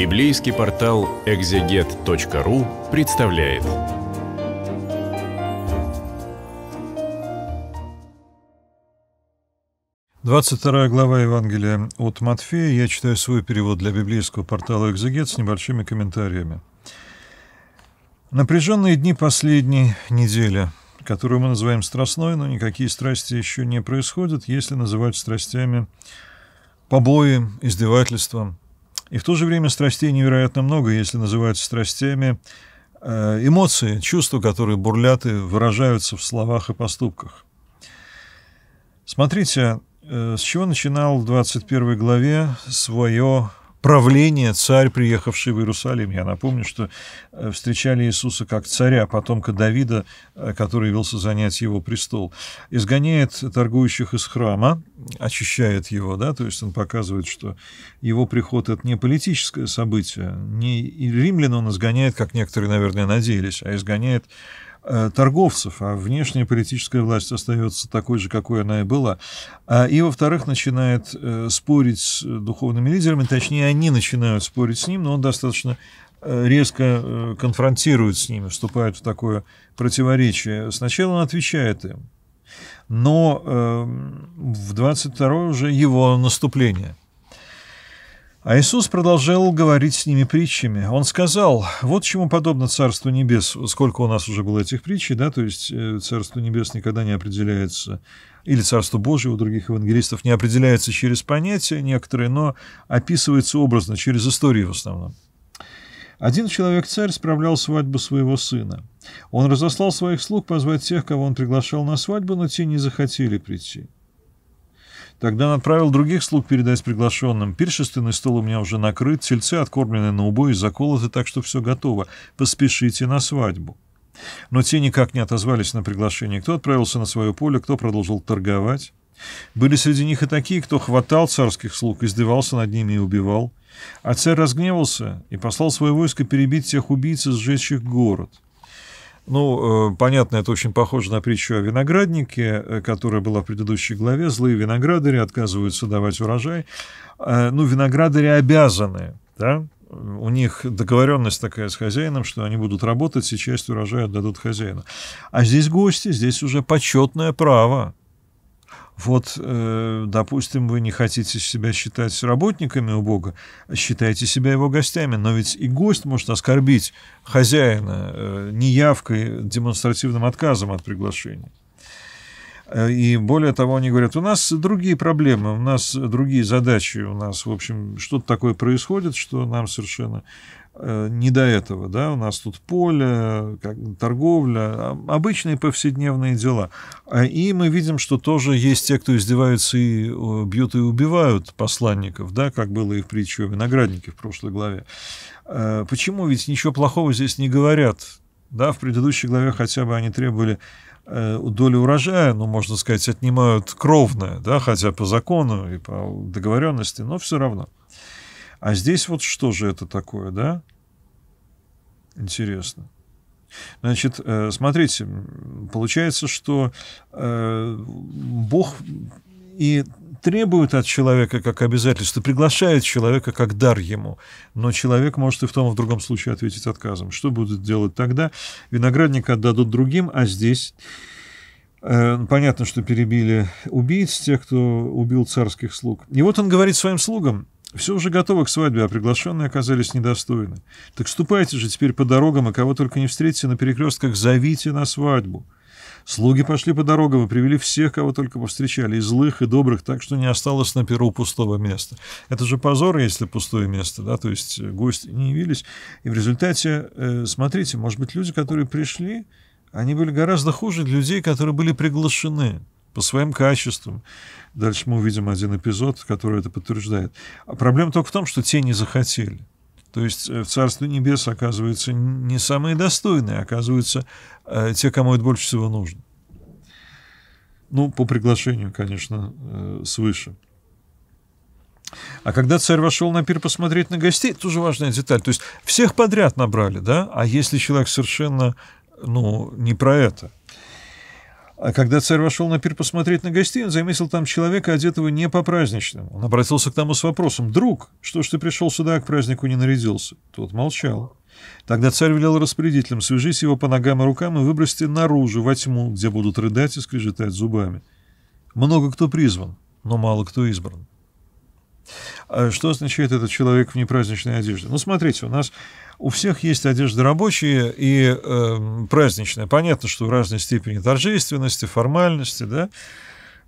Библейский портал экзегет.ру представляет. Двадцать вторая глава Евангелия от Матфея. Я читаю свой перевод для библейского портала «Экзегет» с небольшими комментариями. Напряженные дни последней недели, которую мы называем страстной, но никакие страсти еще не происходят, если называть страстями побои, издевательства, и в то же время страстей невероятно много, если называть страстями э, эмоции, чувства, которые бурлят и выражаются в словах и поступках. Смотрите, э, с чего начинал в 21 главе свое правление, царь, приехавший в Иерусалим. Я напомню, что э, встречали Иисуса как царя, а потомка Давида, э, который велся занять его престол. Изгоняет торгующих из храма, очищает его, да, то есть он показывает, что его приход – это не политическое событие, не римлян он изгоняет, как некоторые, наверное, надеялись, а изгоняет Э, торговцев, а внешняя политическая власть остается такой же, какой она и была. А, и, во-вторых, начинает э, спорить с духовными лидерами, точнее, они начинают спорить с ним, но он достаточно э, резко конфронтирует с ними, вступает в такое противоречие. Сначала он отвечает им, но эм, в 22 уже его наступление – а Иисус продолжал говорить с ними притчами. Он сказал, вот чему подобно Царству Небес. Сколько у нас уже было этих притчей, да, то есть э, Царство Небес никогда не определяется, или Царство Божие у других евангелистов не определяется через понятия некоторые, но описывается образно, через истории в основном. Один человек-царь справлял свадьбу своего сына. Он разослал своих слуг позвать тех, кого он приглашал на свадьбу, но те не захотели прийти. Тогда он отправил других слуг передать приглашенным. Пиршественный стол у меня уже накрыт, тельцы откормлены на убой и заколоты, так что все готово. Поспешите на свадьбу. Но те никак не отозвались на приглашение. Кто отправился на свое поле, кто продолжил торговать. Были среди них и такие, кто хватал царских слуг, издевался над ними и убивал. А царь разгневался и послал свое войско перебить тех убийц и сжечь их город. Ну, э, понятно, это очень похоже на притчу о винограднике, э, которая была в предыдущей главе. Злые виноградари отказываются давать урожай. Э, ну, виноградари обязаны, да, у них договоренность такая с хозяином, что они будут работать, и часть урожая отдадут хозяину. А здесь гости, здесь уже почетное право вот, э, допустим, вы не хотите себя считать работниками у Бога, а считайте себя его гостями, но ведь и гость может оскорбить хозяина э, неявкой, демонстративным отказом от приглашения. Э, и более того, они говорят, у нас другие проблемы, у нас другие задачи, у нас, в общем, что-то такое происходит, что нам совершенно э, не до этого, да, у нас тут поле, торговля, а, обычные повседневные дела. А, и мы видим, что тоже есть те, кто издеваются и бьют и убивают посланников, да, как было и в притче о винограднике в прошлой главе. Э, почему? Ведь ничего плохого здесь не говорят. Да, в предыдущей главе хотя бы они требовали Э, доли урожая, ну, можно сказать, отнимают кровное, да, хотя по закону и по договоренности, но все равно. А здесь вот что же это такое, да? Интересно. Значит, э, смотрите, получается, что э, Бог и требуют от человека как обязательство, приглашают человека как дар ему. Но человек может и в том, и в другом случае ответить отказом. Что будут делать тогда? Виноградник отдадут другим, а здесь... Э, понятно, что перебили убийц, тех, кто убил царских слуг. И вот он говорит своим слугам, все уже готово к свадьбе, а приглашенные оказались недостойны. Так ступайте же теперь по дорогам, и кого только не встретите на перекрестках, зовите на свадьбу. Слуги пошли по дорогам и привели всех, кого только повстречали, и злых, и добрых, так что не осталось на перу пустого места. Это же позор, если пустое место, да, то есть э, гости не явились. И в результате, э, смотрите, может быть, люди, которые пришли, они были гораздо хуже людей, которые были приглашены по своим качествам. Дальше мы увидим один эпизод, который это подтверждает. А проблема только в том, что те не захотели. То есть э, в царстве Небес оказываются не самые достойные, оказываются э, те, кому это больше всего нужно. Ну, по приглашению, конечно, э, свыше. А когда царь вошел на пир посмотреть на гостей, тоже важная деталь. То есть всех подряд набрали, да? А если человек совершенно, ну, не про это, а когда царь вошел на пир посмотреть на гостей, он заметил там человека, одетого не по-праздничному. Он обратился к тому с вопросом «Друг, что ж ты пришел сюда, к празднику не нарядился?» Тот молчал. Тогда царь велел распорядителям «Свяжись его по ногам и рукам и выбросьте наружу, во тьму, где будут рыдать и скрежетать зубами». Много кто призван, но мало кто избран. А что означает этот человек в непраздничной одежде? Ну, смотрите, у нас у всех есть одежда рабочая и э, эм, праздничная. Понятно, что в разной степени торжественности, формальности, да.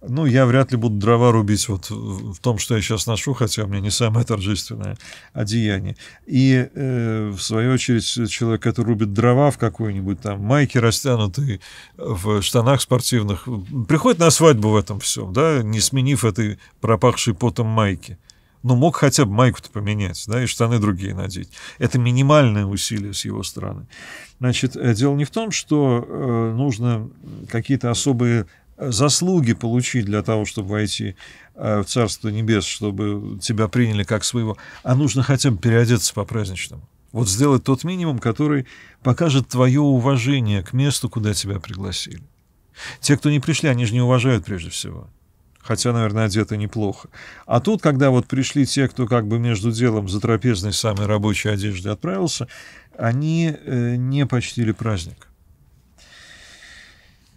Ну, я вряд ли буду дрова рубить вот в том, что я сейчас ношу, хотя у меня не самое торжественное одеяние. И, э, в свою очередь, человек, который рубит дрова в какой-нибудь там майке растянутой, в штанах спортивных, приходит на свадьбу в этом всем, да, не сменив этой пропахшей потом майки. Ну мог хотя бы майку-то поменять, да, и штаны другие надеть. Это минимальное усилие с его стороны. Значит, э, дело не в том, что э, нужно какие-то особые э, заслуги получить для того, чтобы войти э, в Царство Небес, чтобы тебя приняли как своего, а нужно хотя бы переодеться по-праздничному. Вот сделать тот минимум, который покажет твое уважение к месту, куда тебя пригласили. Те, кто не пришли, они же не уважают прежде всего. Хотя, наверное, одеты неплохо. А тут, когда вот пришли те, кто как бы между делом за трапезной самой рабочей одежды отправился, они э, не почтили праздник.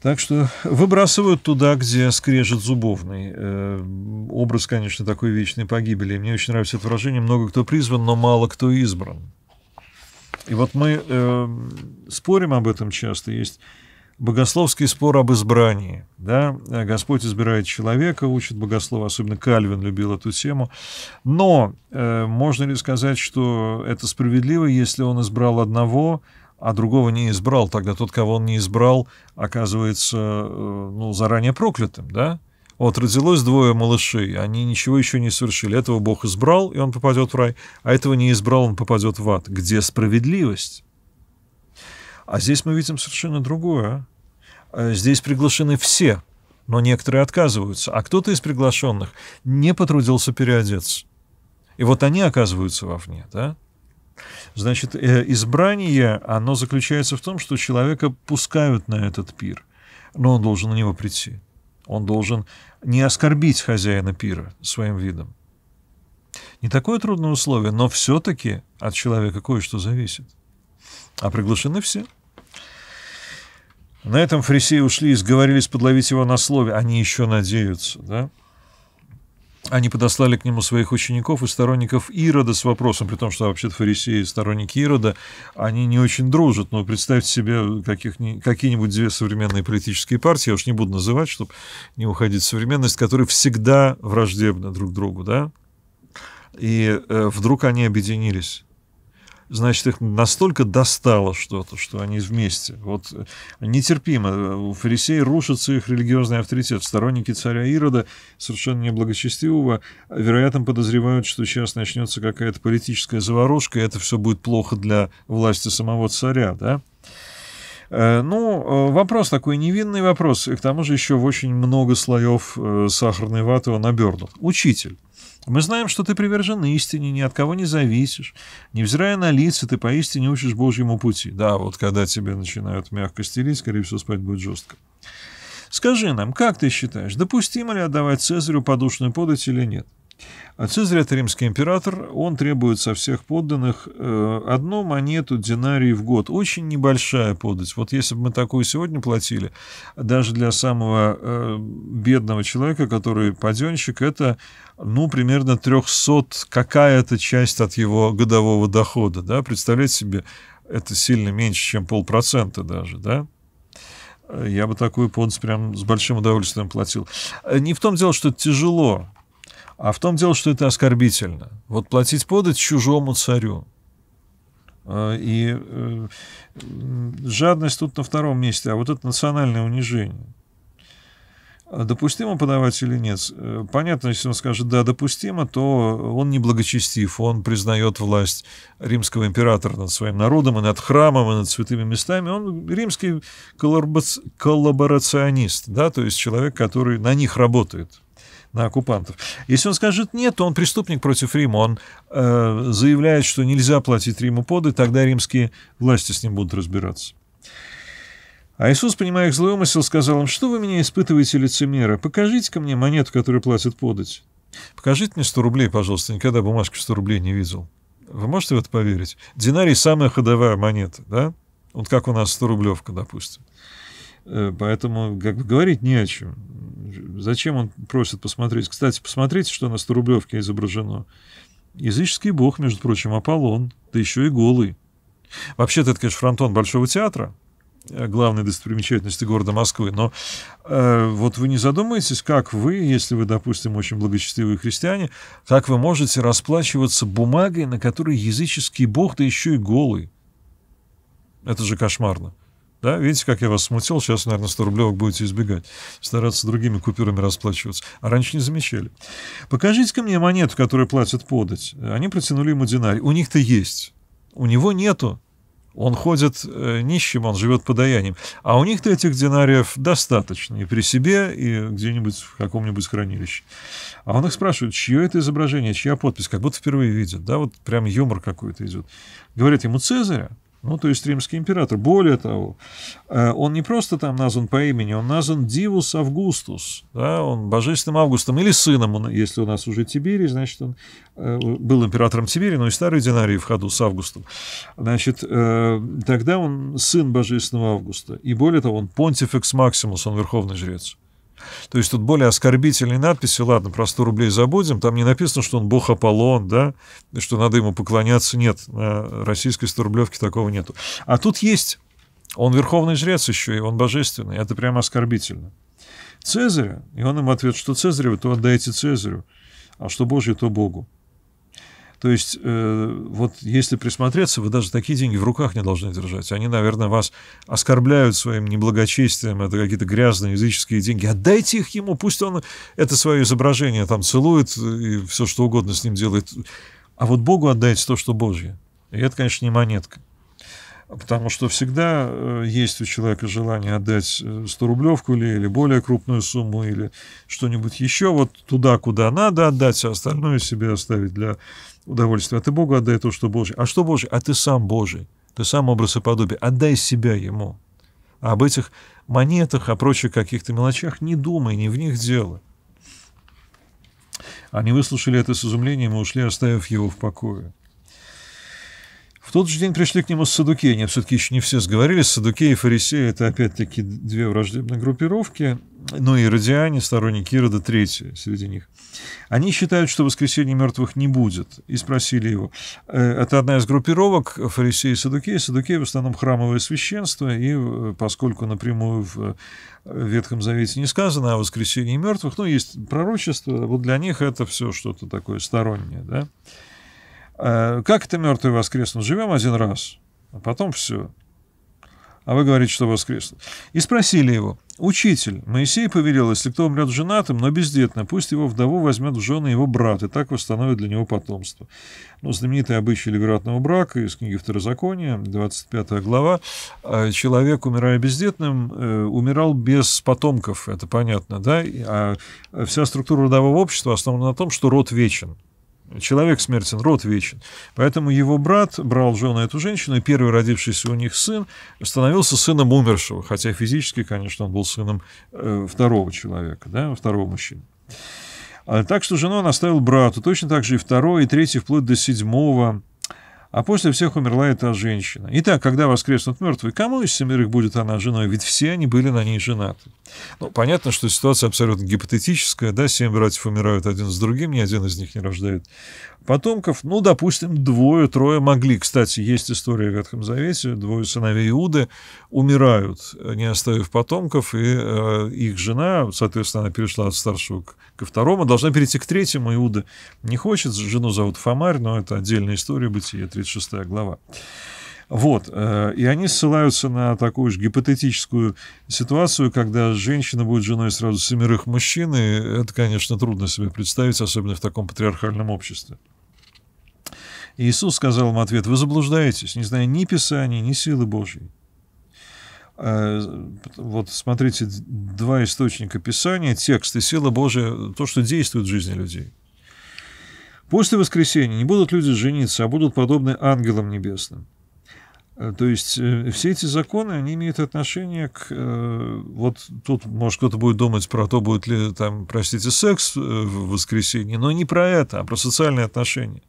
Так что выбрасывают туда, где скрежет зубовный. Э, образ, конечно, такой вечной погибели. Мне очень нравится это выражение. Много кто призван, но мало кто избран. И вот мы э, спорим об этом часто. Есть богословский спор об избрании. Да? Господь избирает человека, учит богослова, особенно Кальвин любил эту тему. Но э, можно ли сказать, что это справедливо, если он избрал одного, а другого не избрал, тогда тот, кого он не избрал, оказывается э, ну, заранее проклятым, да? Вот родилось двое малышей, они ничего еще не совершили. Этого Бог избрал, и он попадет в рай, а этого не избрал, он попадет в ад. Где справедливость? А здесь мы видим совершенно другое. Э, здесь приглашены все, но некоторые отказываются. А кто-то из приглашенных не потрудился переодеться. И вот они оказываются вовне, да? Значит, э, избрание, оно заключается в том, что человека пускают на этот пир, но он должен на него прийти. Он должен не оскорбить хозяина пира своим видом. Не такое трудное условие, но все-таки от человека кое-что зависит. А приглашены все. На этом фарисеи ушли и сговорились подловить его на слове. Они еще надеются, да? Они подослали к нему своих учеников и сторонников Ирода с вопросом, при том, что вообще-то фарисеи и сторонники Ирода, они не очень дружат. Но представьте себе какие-нибудь две современные политические партии, я уж не буду называть, чтобы не уходить в современность, которые всегда враждебны друг другу, да? И э, вдруг они объединились значит, их настолько достало что-то, что они вместе. Вот э, нетерпимо. Э, у фарисей рушится их религиозный авторитет. Сторонники царя Ирода, совершенно неблагочестивого, вероятно, подозревают, что сейчас начнется какая-то политическая заварушка, и это все будет плохо для власти самого царя, да? Э, ну, вопрос такой, невинный вопрос. И к тому же еще в очень много слоев сахарной ваты он обернут. Учитель. Мы знаем, что ты привержен истине, ни от кого не зависишь. Невзирая на лица, ты поистине учишь Божьему пути. Да, вот когда тебе начинают мягко стелить, скорее всего, спать будет жестко. Скажи нам, как ты считаешь, допустимо ли отдавать Цезарю подушную подать или нет? — а Цезарь – это римский император, он требует со всех подданных э, одну монету динарий в год. Очень небольшая подать. Вот если бы мы такую сегодня платили, даже для самого э, бедного человека, который паденщик, это ну, примерно 300 какая-то часть от его годового дохода. Да? Представляете себе, это сильно меньше, чем полпроцента даже, да? Э, я бы такую подпись прям с большим удовольствием платил. Не в том дело, что это тяжело. А в том дело, что это оскорбительно. Вот платить подать чужому царю. А, и э, жадность тут на втором месте, а вот это национальное унижение. А допустимо подавать или нет? Э, понятно, если он скажет «да, допустимо», то он не благочестив, он признает власть римского императора над своим народом и над храмом, и над святыми местами. Он римский коллаборационист, да, то есть человек, который на них работает на оккупантов. Если он скажет нет, то он преступник против Рима. Он э, заявляет, что нельзя платить Риму поды, тогда римские власти с ним будут разбираться. А Иисус, понимая их злой умысел, сказал им, что вы меня испытываете, лицемеры? покажите ко мне монету, которую платят подать. Покажите мне 100 рублей, пожалуйста, никогда бумажки 100 рублей не видел. Вы можете в это поверить? Динарий – самая ходовая монета, да? Вот как у нас 100 рублевка, допустим. Э, поэтому как бы говорить не о чем. Зачем он просит посмотреть? Кстати, посмотрите, что на Сторублевке изображено. Языческий бог, между прочим, Аполлон, да еще и голый. Вообще-то это, конечно, фронтон Большого театра, э, главной достопримечательности города Москвы. Но э, вот вы не задумаетесь, как вы, если вы, допустим, очень благочестивые христиане, как вы можете расплачиваться бумагой, на которой языческий бог, да еще и голый? Это же кошмарно. Да? Видите, как я вас смутил? Сейчас, наверное, 100 рублевок будете избегать. Стараться другими купюрами расплачиваться. А раньше не замечали. Покажите-ка мне монету, которую платят подать. Они протянули ему динарий. У них-то есть. У него нету. Он ходит э, нищим, он живет подаянием. А у них-то этих динариев достаточно и при себе, и где-нибудь в каком-нибудь хранилище. А он их спрашивает, чье это изображение, чья подпись, как будто впервые видят, Да, вот прям юмор какой-то идет. Говорит ему Цезаря, ну, то есть римский император. Более того, э, он не просто там назван по имени, он назван Дивус Августус. Да? Он божественным Августом или сыном, он, если у нас уже Тиберий, значит, он э, был императором Тиберия, но и старые динарии в ходу с Августом. Значит, э, тогда он сын божественного Августа. И более того, он Понтифекс Максимус, он верховный жрец. То есть тут более оскорбительные надписи, ладно, про 100 рублей забудем, там не написано, что он бог Аполлон, да, что надо ему поклоняться, нет, на российской 100 рублевке такого нету. А тут есть, он верховный жрец еще, и он божественный, это прямо оскорбительно. Цезарь и он им ответит, что Цезарю то отдайте Цезарю, а что Божье, то Богу. То есть, э, вот если присмотреться, вы даже такие деньги в руках не должны держать. Они, наверное, вас оскорбляют своим неблагочестием. Это какие-то грязные языческие деньги. Отдайте их ему, пусть он это свое изображение там целует и все что угодно с ним делает. А вот Богу отдайте то, что Божье. И это, конечно, не монетка. Потому что всегда э, есть у человека желание отдать 100 э, рублевку или, или более крупную сумму, или что-нибудь еще, вот туда, куда надо отдать, а остальное себе оставить для удовольствие, а ты Богу отдай то, что Божье. А что Божье? А ты сам Божий, ты сам образ и подобие, отдай себя Ему. А об этих монетах, о прочих каких-то мелочах не думай, не в них дело. Они выслушали это с изумлением и ушли, оставив его в покое. В тот же день пришли к нему они Все-таки еще не все сговорились. Садукеи и фарисеи — это, опять-таки, две враждебные группировки. Ну и радиане, сторонники Ирода, третья среди них. Они считают, что воскресения мертвых не будет. И спросили его. Э, это одна из группировок фарисеи и садукеи. Садукеи в основном храмовое священство. И э, поскольку напрямую в э, Ветхом Завете не сказано о воскресении мертвых, ну, есть пророчество, вот для них это все что-то такое стороннее, да. Э, как это мертвый воскреснут? Живем один раз, а потом все. А вы говорите, что воскреснут. И спросили его, «Учитель, Моисей повелел, если кто умрет женатым, но бездетным, пусть его вдову возьмет в жены его брат, и так восстановит для него потомство». Ну, знаменитый обычай ливератного брака из книги Второзакония, 25 глава. «Э, Человек, умирая бездетным, э, умирал без потомков, это понятно, да? А вся структура родового общества основана на том, что род вечен. Человек смертен, род вечен. Поэтому его брат брал жену эту женщину, и первый родившийся у них сын становился сыном умершего, хотя физически, конечно, он был сыном э, второго человека, да, второго мужчины. А так что жену он оставил брату, точно так же и второй, и третий, вплоть до седьмого а после всех умерла эта женщина. Итак, когда воскреснут мертвые, кому из семерых будет она женой? Ведь все они были на ней женаты. Ну, понятно, что ситуация абсолютно гипотетическая, да, семь братьев умирают один с другим, ни один из них не рождает Потомков, ну, допустим, двое-трое могли. Кстати, есть история в Ветхом Завете. Двое сыновей Иуды умирают, не оставив потомков, и э, их жена, соответственно, она перешла от старшего к, ко второму, должна перейти к третьему. Иуда не хочет, жену зовут Фомарь, но это отдельная история, Бытие, 36 глава. Вот. Э, и они ссылаются на такую же гипотетическую ситуацию, когда женщина будет женой сразу семерых мужчин, и это, конечно, трудно себе представить, особенно в таком патриархальном обществе. Иисус сказал им ответ, вы заблуждаетесь, не зная ни Писания, ни силы Божьей. Э, вот смотрите, два источника Писания, текст и сила Божия, то, что действует в жизни людей. После воскресения не будут люди жениться, а будут подобны ангелам небесным. Э, то есть э, все эти законы, они имеют отношение к... Э, вот тут, может, кто-то будет думать про то, будет ли там, простите, секс в воскресенье, но не про это, а про социальные отношения.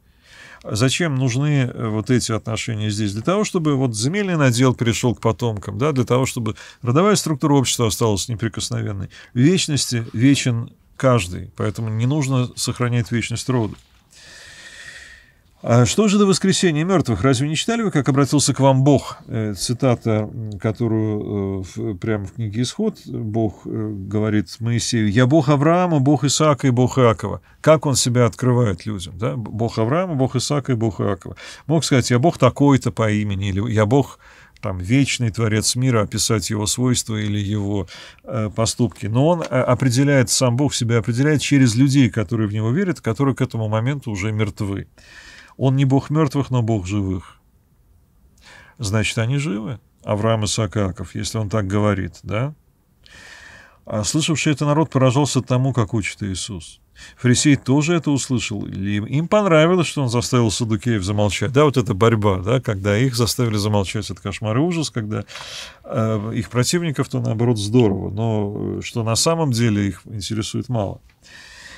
Зачем нужны вот эти отношения здесь? Для того, чтобы вот земельный надел перешел к потомкам, да, для того, чтобы родовая структура общества осталась неприкосновенной. В вечности вечен каждый, поэтому не нужно сохранять вечность рода. А что же до воскресения мертвых? Разве не читали вы, как обратился к вам Бог? Э, цитата, которую э, прямо в книге «Исход» Бог э, говорит Моисею. «Я Бог Авраама, Бог Исаака и Бог Иакова». Как он себя открывает людям? Да? Бог Авраама, Бог Исаака и Бог Иакова. Мог сказать «Я Бог такой-то по имени» или «Я Бог там, вечный творец мира, описать его свойства или его э, поступки. Но он определяет, сам Бог себя определяет через людей, которые в него верят, которые к этому моменту уже мертвы. Он не бог мертвых, но бог живых. Значит, они живы, Авраам и Исакаков, если он так говорит, да? А слышавший это народ поражался тому, как учит Иисус. Фарисей тоже это услышал, им понравилось, что он заставил садукеев замолчать. Да, вот эта борьба, да, когда их заставили замолчать, это кошмар и ужас, когда э, их противников-то, наоборот, здорово, но э, что на самом деле их интересует мало.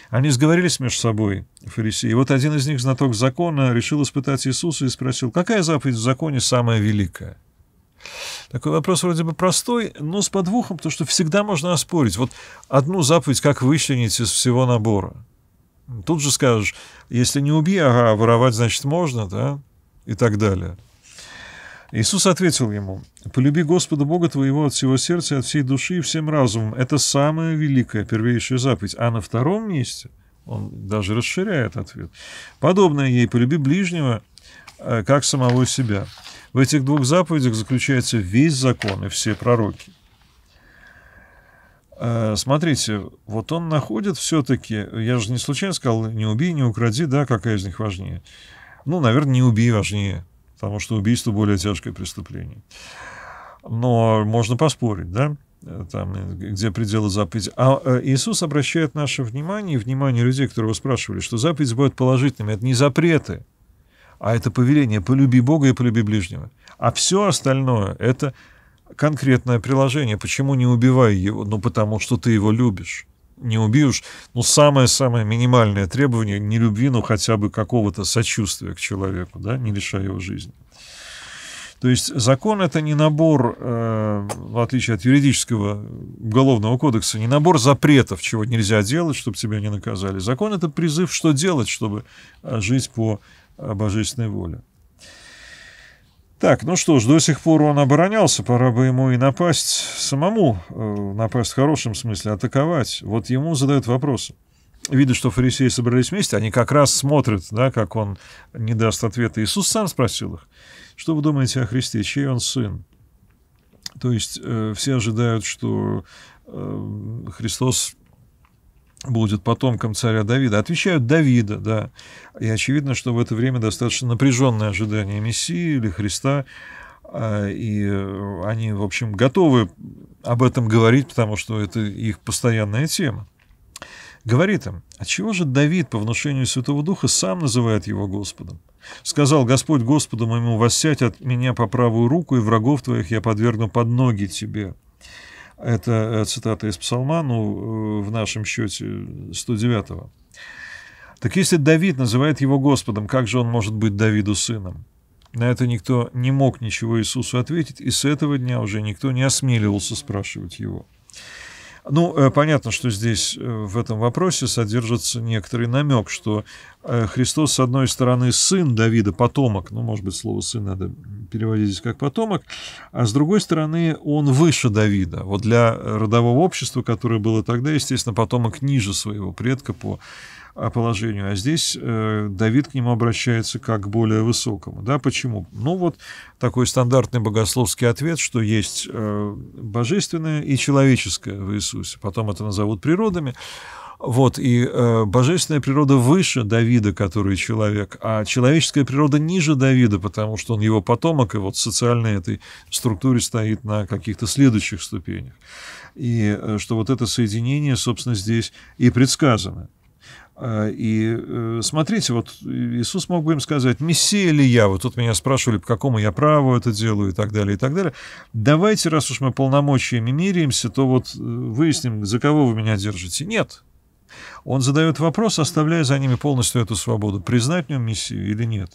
Они сговорились между собой, фарисеи. И вот один из них, знаток закона, решил испытать Иисуса и спросил, какая заповедь в законе самая великая? Такой вопрос вроде бы простой, но с подвохом, потому что всегда можно оспорить. Вот одну заповедь как вычленить из всего набора? Тут же скажешь, если не убей, ага, воровать, значит, можно, да? И так далее. Иисус ответил ему, «Полюби Господа Бога твоего от всего сердца, от всей души и всем разумом. Это самая великая, первейшая заповедь. А на втором месте, он даже расширяет ответ, подобное ей, полюби ближнего, э, как самого себя. В этих двух заповедях заключается весь закон и все пророки. Э, смотрите, вот он находит все-таки, я же не случайно сказал, не убей, не укради, да, какая из них важнее. Ну, наверное, не убей важнее, потому что убийство более тяжкое преступление. Но можно поспорить, да? Э, там, э, где пределы заповеди. А э, Иисус обращает наше внимание внимание людей, которые его спрашивали, что заповеди будет положительными. Это не запреты, а это повеление «полюби Бога и полюби ближнего». А все остальное — это конкретное приложение. Почему не убивай его? Ну, потому что ты его любишь не убьешь, но ну, самое-самое минимальное требование не любви, но хотя бы какого-то сочувствия к человеку, да, не лишая его жизни. То есть закон это не набор, э, в отличие от юридического уголовного кодекса, не набор запретов, чего нельзя делать, чтобы тебя не наказали. Закон это призыв, что делать, чтобы э, жить по э, божественной воле. Так, ну что ж, до сих пор он оборонялся, пора бы ему и напасть самому, э, напасть в хорошем смысле, атаковать. Вот ему задают вопросы. Видя, что фарисеи собрались вместе, они как раз смотрят, да, как он не даст ответа. Иисус сам спросил их, что вы думаете о Христе, чей он сын? То есть э, все ожидают, что э, Христос будет потомком царя Давида. Отвечают Давида, да. И очевидно, что в это время достаточно напряженное ожидание Мессии или Христа. А, и э, они, в общем, готовы об этом говорить, потому что это их постоянная тема. Говорит им, А чего же Давид по внушению Святого Духа сам называет его Господом? Сказал Господь Господу моему, воссядь от меня по правую руку, и врагов твоих я подвергну под ноги тебе. Это э, цитата из Псалма, ну, э, в нашем счете 109-го. Так если Давид называет его Господом, как же он может быть Давиду сыном? На это никто не мог ничего Иисусу ответить, и с этого дня уже никто не осмеливался спрашивать его. Ну, э, понятно, что здесь в этом вопросе содержится некоторый намек, что Э, Христос, с одной стороны, сын Давида, потомок, ну, может быть, слово «сын» надо переводить здесь как «потомок», а с другой стороны, он выше Давида. Вот для родового общества, которое было тогда, естественно, потомок ниже своего предка по а, положению. А здесь э, Давид к нему обращается как к более высокому. Да, почему? Ну, вот такой стандартный богословский ответ, что есть э, божественное и человеческое в Иисусе. Потом это назовут природами. Вот, и э, божественная природа выше Давида, который человек, а человеческая природа ниже Давида, потому что он его потомок, и вот в социальной этой структуре стоит на каких-то следующих ступенях. И э, что вот это соединение, собственно, здесь и предсказано. Э, и э, смотрите, вот Иисус мог бы им сказать, Мессия ли я? Вот тут меня спрашивали, по какому я праву это делаю и так далее, и так далее. Давайте, раз уж мы полномочиями меряемся, то вот э, выясним, за кого вы меня держите. Нет, он задает вопрос, оставляя за ними полностью эту свободу, признать в нем миссию или нет.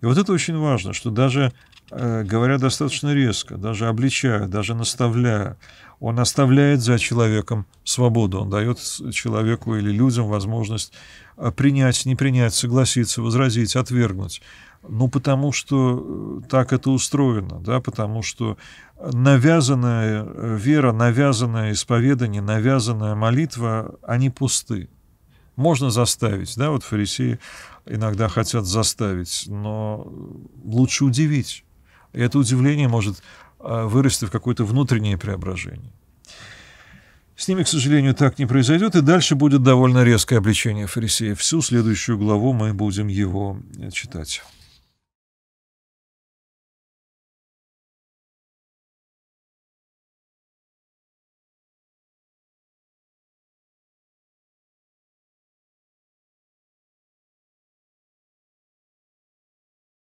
И вот это очень важно, что даже э, говоря достаточно резко, даже обличая, даже наставляя, он оставляет за человеком свободу, он дает человеку или людям возможность э, принять, не принять, согласиться, возразить, отвергнуть. Ну, потому что э, так это устроено, да, потому что навязанная э, вера, навязанное исповедание, навязанная молитва, они пусты. Можно заставить, да, вот фарисеи иногда хотят заставить, но лучше удивить. И это удивление может э, вырасти в какое-то внутреннее преображение. С ними, к сожалению, так не произойдет, и дальше будет довольно резкое обличение фарисеев. Всю следующую главу мы будем его читать.